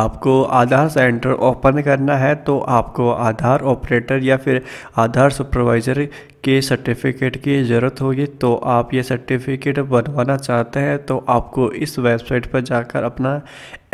आपको आधार centre open करना है तो आपको आधार ऑपरेटर या फिर आधार सुपरवाइज़र के सर्टिफिकेट की ज़रूरत होगी तो आप ये सर्टिफिकेट बनवाना चाहते हैं तो आपको इस वेबसाइट पर जाकर अपना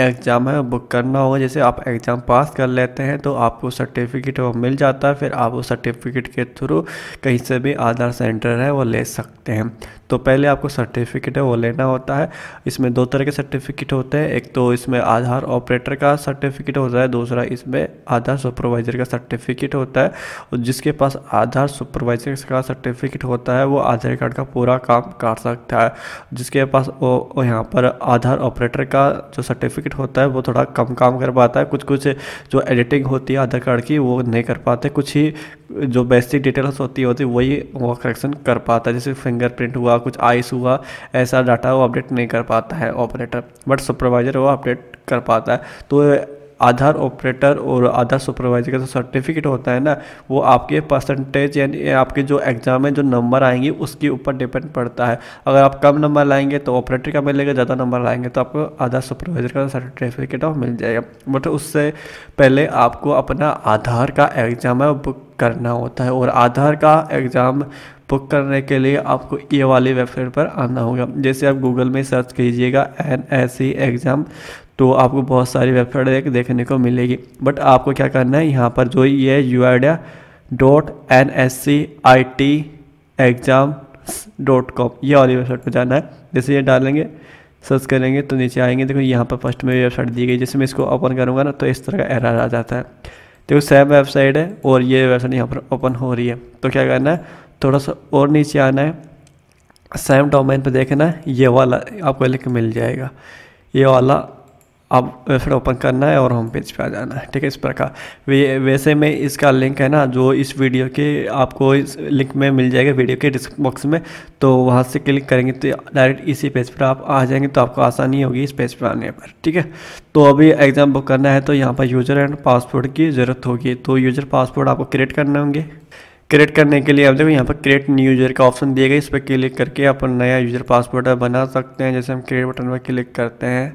एग्ज़ाम है बुक करना होगा जैसे आप एग्ज़ाम पास कर लेते हैं तो आपको सर्टिफिकेट वो मिल जाता है फिर आप उस सर्टिफिकेट के थ्रू कहीं से भी आधार सेंटर है वो ले सकते हैं तो पहले आपको सर्टिफिकेट है वो लेना होता है इसमें दो तरह के सर्टिफिकेट होते हैं एक तो इसमें आधार ऑपरेटर का सर्टिफिकेट होता है दूसरा इसमें आधार सुपरवाइज़र का सर्टिफिकेट होता है और जिसके पास आधार सुपरवाइज़र का सर्टिफिकेट होता है वो आधार कार्ड का पूरा काम कर सकता है जिसके पास वो यहाँ पर आधार ऑपरेटर का जो सर्टिफिकेट होता है वो थोड़ा कम काम कर पाता है कुछ कुछ जो एडिटिंग होती है आधार कार्ड की वो नहीं कर पाते कुछ ही जो बेसिक डिटेल्स होती होती वही वो करेक्शन कर पाता है जैसे फिंगरप्रिंट हुआ कुछ आइस हुआ ऐसा डाटा वो अपडेट नहीं कर पाता है ऑपरेटर बट सुपरवाइज़र वो अपडेट कर पाता है तो आधार ऑपरेटर और आधार सुपरवाइजर का जो सर्टिफिकेट होता है ना वो आपके परसेंटेज यानी आपके जो एग्ज़ाम में जो नंबर आएंगे उसके ऊपर डिपेंड पड़ता है अगर आप कम नंबर लाएंगे तो ऑपरेटर का मिलेगा ज़्यादा नंबर लाएंगे तो आपको आधार सुपरवाइजर का सर्टिफिकेट और मिल जाएगा बट मतलब उससे पहले आपको अपना आधार का एग्ज़ाम है बुक करना होता है और आधार का एग्ज़ाम बुक करने के लिए आपको ये वाली वेबसाइट पर आना होगा जैसे आप गूगल में सर्च कीजिएगा एन सी एग्ज़ाम तो आपको बहुत सारी वेबसाइट देखने को मिलेगी बट आपको क्या करना है यहाँ पर जो ये U idea dot N S C I T exam dot com ये वाली वेबसाइट पर जाना है जैसे ये डालेंगे सर्च करेंगे तो नीचे आएंगे देखो यहाँ पर फर्स्ट में वेबसाइट दी गई जैसे मैं इसको ओपन करूँगा ना तो इस तरह का एरर आ जाता है देखो सेम वेबसाइट है और ये वेबसाइट यहाँ पर ओपन हो रही है तो क्या करना है थोड़ा सा और नीचे आना है सेम डोमेन पर देखना है ये वाला आपको लिंक मिल जाएगा ये वाला अब वेबसाइट ओपन करना है और होम पेज पे आ जाना है ठीक है इस प्रकार वे, वैसे में इसका लिंक है ना जो इस वीडियो के आपको इस लिंक में मिल जाएगा वीडियो के डिस्क्रिप्शन बॉक्स में तो वहाँ से क्लिक करेंगे तो डायरेक्ट इसी पेज पर आप आ जाएंगे तो आपको आसानी होगी इस पेज पर आने पर ठीक है तो अभी एग्ज़ाम बुक करना है तो यहाँ पर यूज़र एंड पासपोर्ट की ज़रूरत होगी तो यूज़र पासपोर्ट आपको क्रिएट करने होंगे क्रिएट करने के लिए आप देखो यहाँ पर क्रिएट न्यू यूज़र का ऑप्शन दिया गया इस पर क्लिक करके अपन नया यूज़र पासपोर्ट बना सकते हैं जैसे हम क्रिएट बटन पर क्लिक करते हैं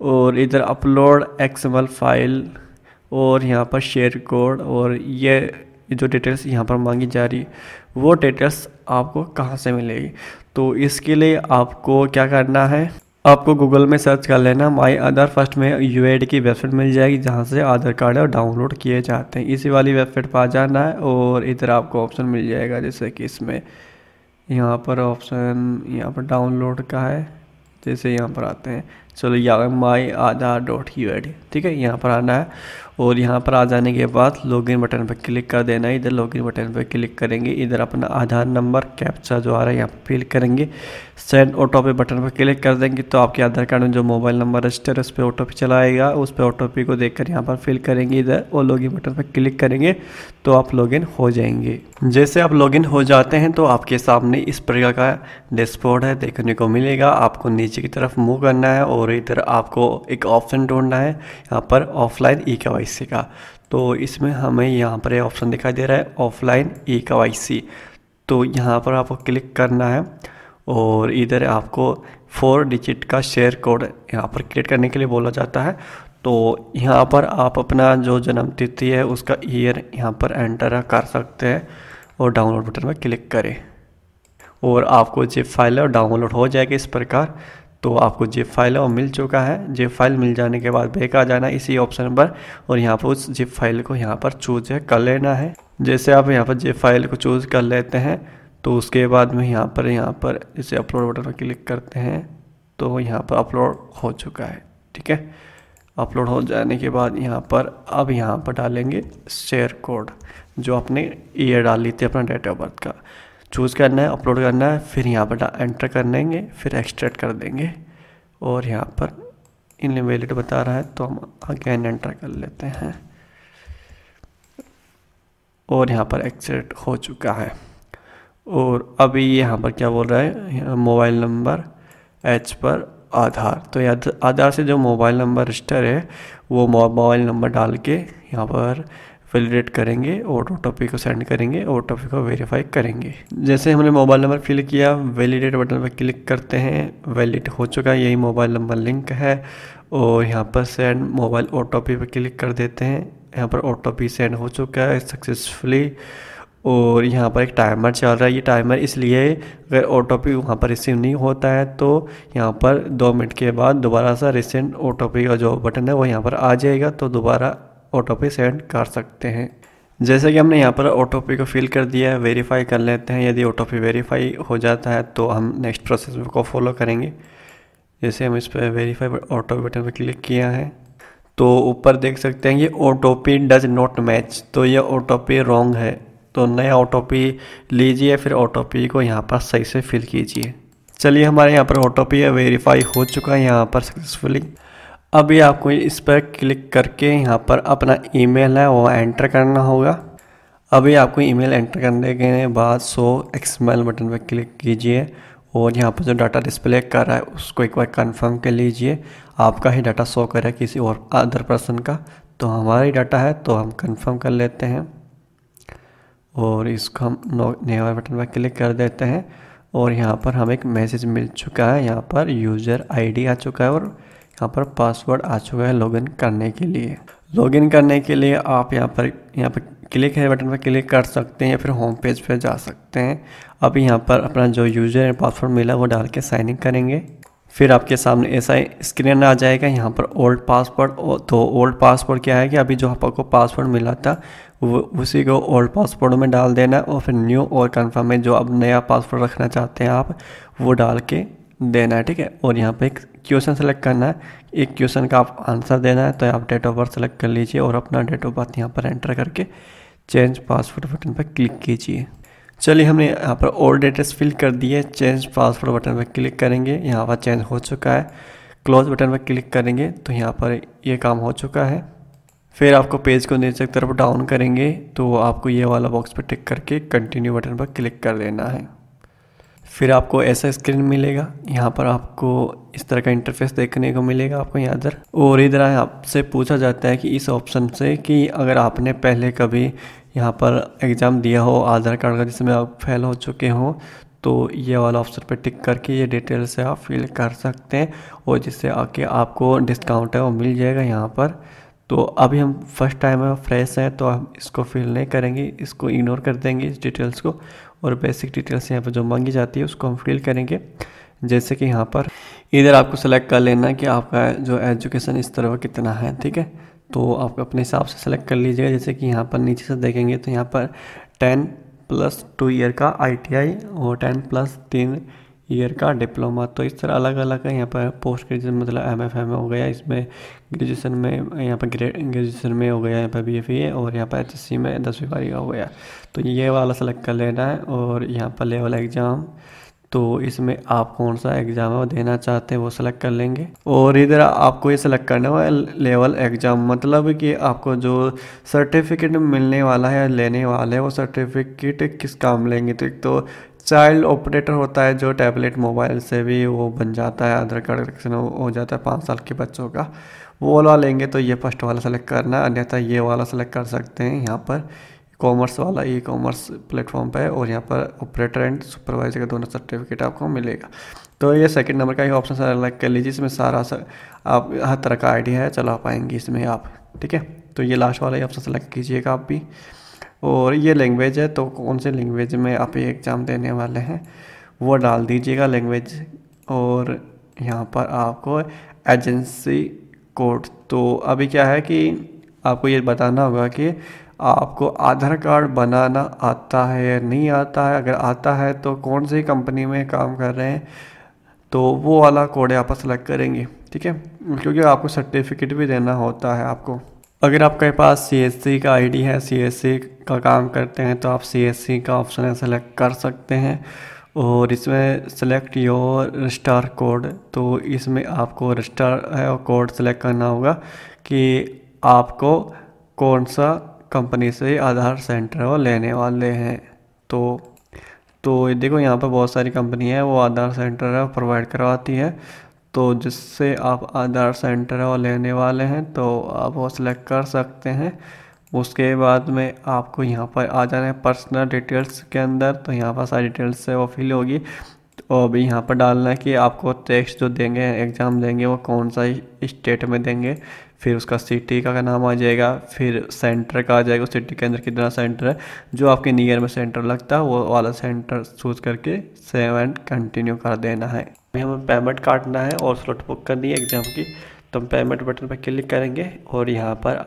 और इधर अपलोड एक्सएमएल फाइल और यहाँ पर शेयर कोड और ये जो डिटेल्स यहाँ पर मांगी जा रही वो डिटेल्स आपको कहाँ से मिलेगी तो इसके लिए आपको क्या करना है आपको गूगल में सर्च कर लेना माई आधार फर्स्ट में यू की वेबसाइट मिल जाएगी जहाँ से आधार कार्ड और डाउनलोड किए जाते हैं इसी वाली वेबसाइट पर आ जाना है और इधर आपको ऑप्शन मिल जाएगा जैसे कि इसमें यहाँ पर ऑप्शन यहाँ पर डाउनलोड का है जैसे यहाँ पर आते हैं चलो यहाँ पर माई आधार डॉट यू ठीक है यहाँ पर आना है और यहाँ पर आ जाने के बाद लॉगिन बटन पर क्लिक कर देना है इधर लॉगिन बटन पर क्लिक करेंगे इधर अपना आधार नंबर कैप्चा जो आ रहा है यहाँ पर फिल करेंगे सेंड ऑटो पे बटन पर क्लिक कर देंगे तो आपके आधार कार्ड में जो मोबाइल नंबर रजिस्टर है उस पर ऑटो पे चलाएगा उस पर ऑटो पे को देखकर यहाँ पर फिल करेंगे इधर और लॉगिन बटन पर क्लिक करेंगे तो आप लॉगिन हो जाएंगे जैसे आप इन हो जाते हैं तो आपके सामने इस प्रकार का डैशबोर्ड है देखने को मिलेगा आपको नीचे की तरफ मूव करना है और और इधर आपको एक ऑप्शन ढूंढना है यहाँ पर ऑफलाइन ई के का तो इसमें हमें यहाँ पर ऑप्शन दिखाई दे रहा है ऑफलाइन ई के तो यहाँ पर आपको क्लिक करना है और इधर आपको फोर डिजिट का शेयर कोड यहाँ पर क्रिएट करने के लिए बोला जाता है तो यहाँ पर आप अपना जो जन्म तिथि है उसका ईयर यहाँ पर एंटर कर सकते हैं और डाउनलोड बटन पर क्लिक करें और आपको जिप फाइल है डाउनलोड हो जाएगी इस प्रकार तो आपको जिप फाइल है वो मिल चुका है जिप फाइल मिल जाने के बाद बैक आ जाना इसी ऑप्शन पर और यहाँ पर उस जिप फाइल को यहाँ पर चूज कर लेना है जैसे आप यहाँ पर जिप फाइल को चूज़ कर लेते हैं तो उसके बाद में यहाँ पर यहाँ पर इसे अपलोड बटन पर क्लिक करते हैं तो यहाँ पर अपलोड हो चुका है ठीक है अपलोड हो जाने के बाद यहाँ पर अब यहाँ पर डालेंगे शेयर कोड जो आपने ईयर ली थी अपना डेट ऑफ बर्थ का चूज़ करना है अपलोड करना है फिर यहाँ पर एंटर कर लेंगे फिर एक्सट्रैक्ट कर देंगे और यहाँ पर इन वैलिड बता रहा है तो हम अगेन एंटर कर लेते हैं और यहाँ पर एक्सट्रैक्ट हो चुका है और अभी यहाँ पर क्या बोल रहा है मोबाइल नंबर एच पर आधार तो आधार से जो मोबाइल नंबर रजिस्टर है वो मोबाइल नंबर डाल के यहाँ पर वैलिडेट करेंगे और ओ को सेंड करेंगे और टॉपिक को वेरीफाई करेंगे जैसे हमने मोबाइल नंबर फिल किया वैलिडेट बटन पर क्लिक करते हैं वैलिड हो चुका है यही मोबाइल नंबर लिंक है और यहाँ पर सेंड मोबाइल ओ पर क्लिक कर देते हैं यहाँ पर ओ सेंड हो चुका है सक्सेसफुली और यहाँ पर एक टाइमर चल रहा है ये टाइमर इसलिए अगर ओ टी वहाँ पर रिसीव नहीं होता है तो यहाँ पर दो मिनट के बाद दोबारा सा रिसेंट ओ का जो बटन है वो यहाँ पर आ जाएगा तो दोबारा ऑटो पे सेंड कर सकते हैं जैसे कि हमने यहाँ पर ऑटो पे को फिल कर दिया है वेरीफाई कर लेते हैं यदि ऑटो पे वेरीफाई हो जाता है तो हम नेक्स्ट प्रोसेस को फॉलो करेंगे जैसे हम इस पर वेरीफाई ऑटो बटन पर क्लिक किया है तो ऊपर देख सकते हैं ये ऑटो पे डज नॉट मैच तो ये ऑटो पे रॉन्ग है तो नया ऑटो पे लीजिए फिर ऑटो पे को यहाँ पर सही से फिल कीजिए चलिए हमारे यहाँ पर ऑटो पे वेरीफाई हो चुका है यहाँ पर सक्सेसफुली अभी आपको इस पर क्लिक करके यहाँ पर अपना ईमेल है वो एंटर करना होगा अभी आपको ईमेल एंटर करने के बाद सो एक्समेल बटन पर क्लिक कीजिए और यहाँ पर जो डाटा डिस्प्ले कर रहा है उसको एक बार कंफर्म कर लीजिए आपका ही डाटा शो करे है किसी और अदर पर्सन का तो हमारा ही डाटा है तो हम कंफर्म कर लेते हैं और इसको हम नए नेवर बटन पर क्लिक कर देते हैं और यहाँ पर हमें एक मैसेज मिल चुका है यहाँ पर यूज़र आईडी आ चुका है और यहाँ पर पासवर्ड आ चुका है लॉगिन करने के लिए लॉगिन करने के लिए आप यहाँ पर यहाँ पर क्लिक है बटन पर क्लिक कर सकते हैं या फिर होम पेज पर जा सकते हैं अब यहाँ पर अपना जो यूज़र एंड पासवर्ड मिला वो डाल के साइन इन करेंगे फिर आपके सामने ऐसा स्क्रीन आ जाएगा यहाँ पर ओल्ड पासवर्ड तो ओल्ड पासवर्ड क्या है कि अभी जो आपको पासवर्ड मिला था वो उसी को ओल्ड पासवर्ड में डाल देना और फिर न्यू और कन्फर्म में जो अब नया पासवर्ड रखना चाहते हैं आप वो डाल के देना है ठीक है और यहाँ पर एक क्वेश्चन सेलेक्ट करना है एक क्वेश्चन का आप आंसर देना है तो आप डेट ऑफ बर्थ सेलेक्ट कर लीजिए और अपना डेट ऑफ बर्थ यहाँ पर एंटर करके चेंज पासवर्ड बटन पर क्लिक कीजिए चलिए हमने यहाँ पर ओल्ड एड्रेस फिल कर दिए चेंज पासवर्ड बटन पर क्लिक करेंगे यहाँ पर चेंज हो चुका है क्लोज बटन पर क्लिक करेंगे तो यहाँ पर ये काम हो चुका है फिर आपको पेज को नीचे की तरफ डाउन करेंगे तो आपको ये वाला बॉक्स पर टिक करके कंटिन्यू बटन पर क्लिक कर लेना है फिर आपको ऐसा स्क्रीन मिलेगा यहाँ पर आपको इस तरह का इंटरफेस देखने को मिलेगा आपको यहाँ इधर और इधर आपसे पूछा जाता है कि इस ऑप्शन से कि अगर आपने पहले कभी यहाँ पर एग्ज़ाम दिया हो आधार कार्ड का जिसमें आप फेल हो चुके हों तो ये वाला ऑप्शन पर टिक करके ये डिटेल से आप फिल कर सकते हैं और जिससे आके आपको डिस्काउंट है वो मिल जाएगा यहाँ पर तो अभी हम फर्स्ट टाइम है फ्रेश हैं तो हम इसको फिल नहीं करेंगे इसको इग्नोर कर देंगे इस डिटेल्स को और बेसिक डिटेल्स यहाँ पर जो मांगी जाती है उसको हम फिल करेंगे जैसे कि यहाँ पर इधर आपको सेलेक्ट कर लेना कि आपका जो एजुकेशन इस तरह कितना है ठीक है तो आप अपने हिसाब से सेलेक्ट कर लीजिएगा जैसे कि यहाँ पर नीचे से देखेंगे तो यहाँ पर टेन प्लस टू ईयर का आई और टेन प्लस तीन ईयर का डिप्लोमा तो इस तरह अलग अलग है यहाँ पर पोस्ट ग्रेजुएशन मतलब एम एफ एम हो गया इसमें ग्रेजुएशन में यहाँ पर ग्रेजुएशन में हो गया यहाँ पर बी एफ ए और यहाँ पर एच एस सी में दसवीं बारी का हो गया तो ये वाला सेलेक्ट कर लेना है और यहाँ पर लेवल एग्ज़ाम तो इसमें आप कौन सा एग्ज़ाम है वो देना चाहते हैं वो सेलेक्ट कर लेंगे और इधर आपको ये सेलेक्ट करना है लेवल एग्ज़ाम मतलब कि आपको जो सर्टिफिकेट मिलने वाला है लेने वाला है वो सर्टिफिकेट किस काम लेंगे तो एक तो चाइल्ड ऑपरेटर होता है जो टैबलेट मोबाइल से भी वो बन जाता है आधार कार्ड कनेक्शन हो जाता है पाँच साल के बच्चों का वो वाला लेंगे तो ये फर्स्ट वाला सेलेक्ट करना अन्यथा ये वाला सेलेक्ट कर सकते हैं यहाँ पर कॉमर्स वाला ई कॉमर्स प्लेटफॉर्म पर है और यहाँ पर ऑपरेटर एंड सुपरवाइजर का दोनों सर्टिफिकेट आपको मिलेगा तो ये सेकंड नंबर का ही ऑप्शन सेलेक्ट कर लीजिए इसमें सारा सर आप हर तरह का आइडिया है चला पाएंगे इसमें आप ठीक है तो ये लास्ट वाला ही ऑप्शन सेलेक्ट कीजिएगा आप भी और ये लैंग्वेज है तो कौन से लैंग्वेज में आप ये एग्ज़ाम देने वाले हैं वो डाल दीजिएगा लैंग्वेज और यहाँ पर आपको एजेंसी कोड तो अभी क्या है कि आपको ये बताना होगा कि आपको आधार कार्ड बनाना आता है या नहीं आता है अगर आता है तो कौन सी कंपनी में काम कर रहे हैं तो वो वाला कोड यहाँ पर सेलेक्ट करेंगे ठीक है क्योंकि आपको सर्टिफिकेट भी देना होता है आपको अगर आपके पास सी का आईडी है सी का काम करते हैं तो आप सी का ऑप्शन सेलेक्ट कर सकते हैं और इसमें सेलेक्ट योर रजिस्टर कोड तो इसमें आपको रजिस्टर है और कोड सेलेक्ट करना होगा कि आपको कौन सा कंपनी से आधार सेंटर वो लेने वाले हैं तो तो देखो यहाँ पर बहुत सारी कंपनी है वो आधार सेंटर प्रोवाइड करवाती है तो जिससे आप आधार सेंटर वो लेने वाले हैं तो आप वो सिलेक्ट कर सकते हैं उसके बाद में आपको यहाँ पर आ जाना है पर्सनल डिटेल्स के अंदर तो यहाँ पर सारी डिटेल्स से वो फिल होगी तो अभी यहाँ पर डालना है कि आपको टेक्स्ट जो देंगे एग्ज़ाम देंगे वो कौन सा स्टेट में देंगे फिर उसका सिटी का, नाम आ जाएगा फिर सेंटर का आ जाएगा उस सिटी के अंदर कितना सेंटर है जो आपके नियर में सेंटर लगता है वो वाला सेंटर चूज करके सेव एंड कंटिन्यू कर देना है हमें पेमेंट काटना है और स्लॉट बुक करनी है एग्ज़ाम की तो हम पेमेंट बटन पर क्लिक करेंगे और यहाँ पर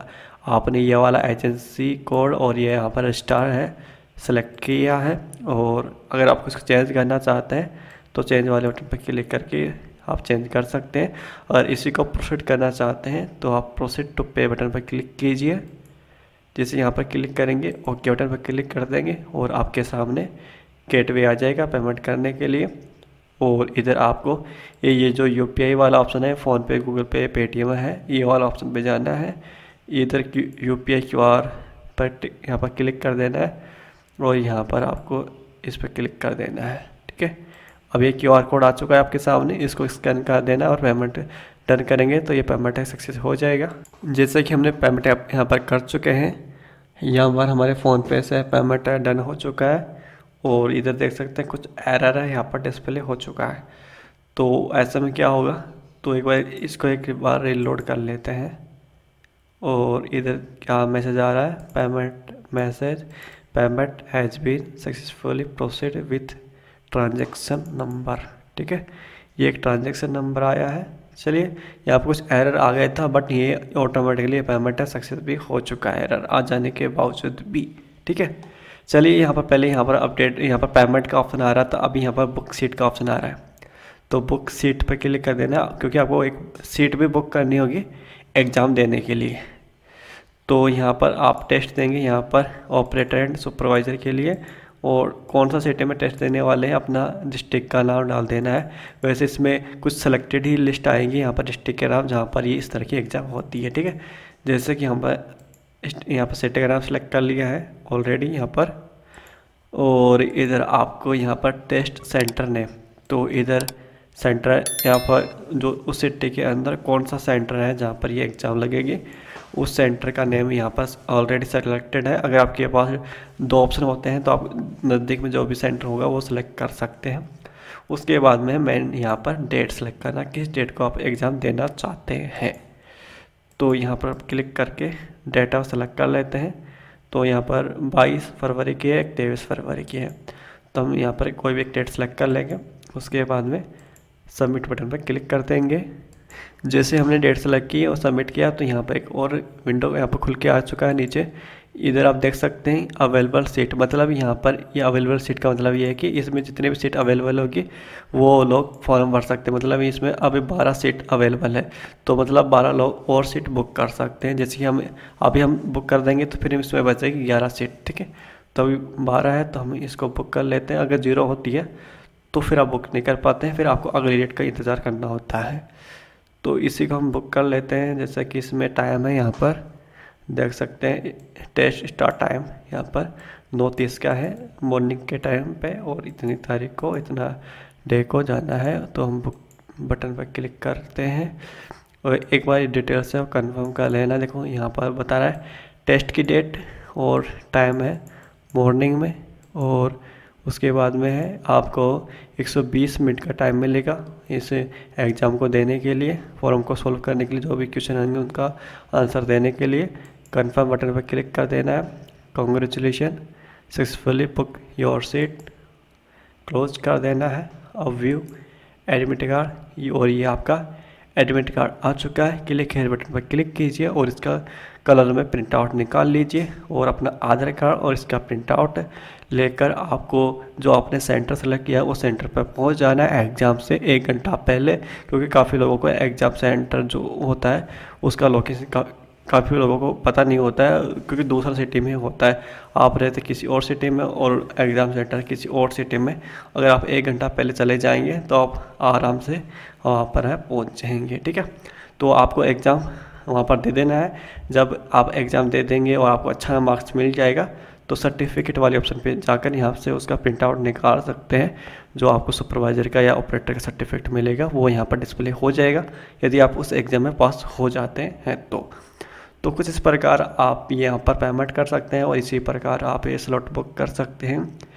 आपने ये वाला एजेंसी कोड और ये यहाँ पर स्टार है सेलेक्ट किया है और अगर आपको इसको चेंज करना चाहते हैं तो चेंज वाले बटन पर क्लिक करके आप चेंज कर सकते हैं और इसी को प्रोसीड करना चाहते हैं तो आप प्रोसीड टू पे बटन पर क्लिक कीजिए जैसे यहाँ पर क्लिक करेंगे ओके बटन पर क्लिक कर देंगे और आपके सामने गेटवे आ जाएगा पेमेंट करने के लिए और इधर आपको ये ये जो यू वाला ऑप्शन है फ़ोनपे गूगल पे पेटीएम है ये वाला ऑप्शन पे जाना है इधर U P I Q R पर यहाँ पर क्लिक कर देना है और यहाँ पर आपको इस पर क्लिक कर देना है ठीक है अब ये क्यू आर कोड आ चुका है आपके सामने इसको स्कैन कर देना और पेमेंट डन करेंगे तो ये पेमेंट सक्सेस हो जाएगा जैसे कि हमने पेमेंट यहाँ पर कर चुके हैं यहाँ पर हमारे फ़ोनपे से पेमेंट डन हो चुका है और इधर देख सकते हैं कुछ एरर है यहाँ पर डिस्प्ले हो चुका है तो ऐसे में क्या होगा तो एक बार इसको एक बार रिलोड कर लेते हैं और इधर क्या मैसेज आ रहा है payment message payment has been successfully proceed with transaction number ठीक है ये एक ट्रांजेक्शन नंबर आया है चलिए यहाँ पर कुछ एरर आ गया था बट ये ऑटोमेटिकली पेमेंट है सक्सेस भी हो चुका है एरर आ जाने के बावजूद भी ठीक है चलिए यहाँ पर पहले यहाँ पर अपडेट यहाँ पर पेमेंट का ऑप्शन आ रहा था अभी यहाँ पर बुक सीट का ऑप्शन आ रहा है तो बुक सीट पर क्लिक कर देना क्योंकि आपको एक सीट भी बुक करनी होगी एग्ज़ाम देने के लिए तो यहाँ पर आप टेस्ट देंगे यहाँ पर ऑपरेटर एंड सुपरवाइज़र के लिए और कौन सा सिटी में टेस्ट देने वाले हैं अपना डिस्ट्रिक्ट का नाम डाल देना है वैसे इसमें कुछ सेलेक्टेड ही लिस्ट आएंगी यहाँ पर डिस्ट्रिक्ट के नाम जहाँ पर ये इस तरह की एग्ज़ाम होती है ठीक है जैसे कि यहाँ पर यहाँ पर सिटी का नाम सेलेक्ट कर लिया है ऑलरेडी यहाँ पर और इधर आपको यहाँ पर टेस्ट सेंटर ने तो इधर सेंटर यहाँ पर जो उस सिटी के अंदर कौन सा सेंटर है जहाँ पर ये एग्ज़ाम लगेगी उस सेंटर का नेम यहाँ पर ऑलरेडी सेलेक्टेड है अगर आपके पास दो ऑप्शन होते हैं तो आप नज़दीक में जो भी सेंटर होगा वो सिलेक्ट कर सकते हैं उसके बाद में मैं यहाँ पर डेट सेलेक्ट करना किस डेट को आप एग्ज़ाम देना चाहते हैं तो यहाँ पर क्लिक करके डेटा सेलेक्ट कर लेते हैं तो यहाँ पर 22 फरवरी की है तेईस फरवरी की है तो हम यहाँ पर कोई भी एक डेट सेलेक्ट कर लेंगे उसके बाद में सबमिट बटन पर क्लिक कर देंगे जैसे हमने डेट सेलेक्ट की और सबमिट किया तो यहाँ पर एक और विंडो यहाँ पर खुल के आ चुका है नीचे इधर आप देख सकते हैं अवेलेबल सीट मतलब यहाँ पर ये यह अवेलेबल सीट का मतलब ये है कि इसमें जितने भी सीट अवेलेबल होगी वो लोग फॉर्म भर सकते हैं मतलब इसमें अभी बारह सीट अवेलेबल है तो मतलब बारह लोग और सीट बुक कर सकते हैं जैसे कि हम अभी हम बुक कर देंगे तो फिर इसमें बचेगी ग्यारह सीट ठीक है तो अभी बारह है तो हम इसको बुक कर लेते हैं अगर जीरो होती है तो फिर आप बुक नहीं कर पाते हैं फिर आपको अगली डेट का इंतज़ार करना होता है तो इसी को हम बुक कर लेते हैं जैसा कि इसमें टाइम है यहाँ पर देख सकते हैं टेस्ट स्टार्ट टाइम यहाँ पर नौ तीस का है मॉर्निंग के टाइम पे और इतनी तारीख को इतना डे को जाना है तो हम बुक बटन पर क्लिक करते हैं और एक बार डिटेल से कंफर्म कर लेना देखो यहाँ पर बता रहा है टेस्ट की डेट और टाइम है मॉर्निंग में और उसके बाद में है आपको 120 मिनट का टाइम मिलेगा इस एग्ज़ाम को देने के लिए फॉर्म को सॉल्व करने के लिए जो भी क्वेश्चन आएंगे उनका आंसर देने के लिए कंफर्म बटन पर क्लिक कर देना है congratulation successfully book your seat close कर देना है अब व्यू एडमिट कार्ड और ये आपका एडमिट कार्ड आ चुका है क्लिक हेयर बटन पर क्लिक कीजिए और इसका कलर में प्रिंट आउट निकाल लीजिए और अपना आधार कार्ड और इसका प्रिंट आउट लेकर आपको जो आपने सेंटर सेलेक्ट किया है वो सेंटर पर पहुंच जाना है एग्ज़ाम से एक घंटा पहले क्योंकि काफ़ी लोगों को एग्ज़ाम सेंटर जो होता है उसका लोकेशन का काफ़ी लोगों को पता नहीं होता है क्योंकि दूसरा सिटी में होता है आप रहते किसी और सिटी में और एग्ज़ाम सेंटर किसी और सिटी में अगर आप एक घंटा पहले चले जाएंगे तो आप आराम से वहाँ पर है पहुँच जाएंगे ठीक है तो आपको एग्ज़ाम वहाँ पर दे देना है जब आप एग्ज़ाम दे देंगे और आपको अच्छा मार्क्स मिल जाएगा तो सर्टिफिकेट वाले ऑप्शन पे जाकर यहाँ से उसका प्रिंट आउट निकाल सकते हैं जो आपको सुपरवाइज़र का या ऑपरेटर का सर्टिफिकेट मिलेगा वो यहाँ पर डिस्प्ले हो जाएगा यदि आप उस एग्ज़ाम में पास हो जाते हैं तो तो कुछ इस प्रकार आप यहाँ पर पेमेंट कर सकते हैं और इसी प्रकार आप ये स्लॉट बुक कर सकते हैं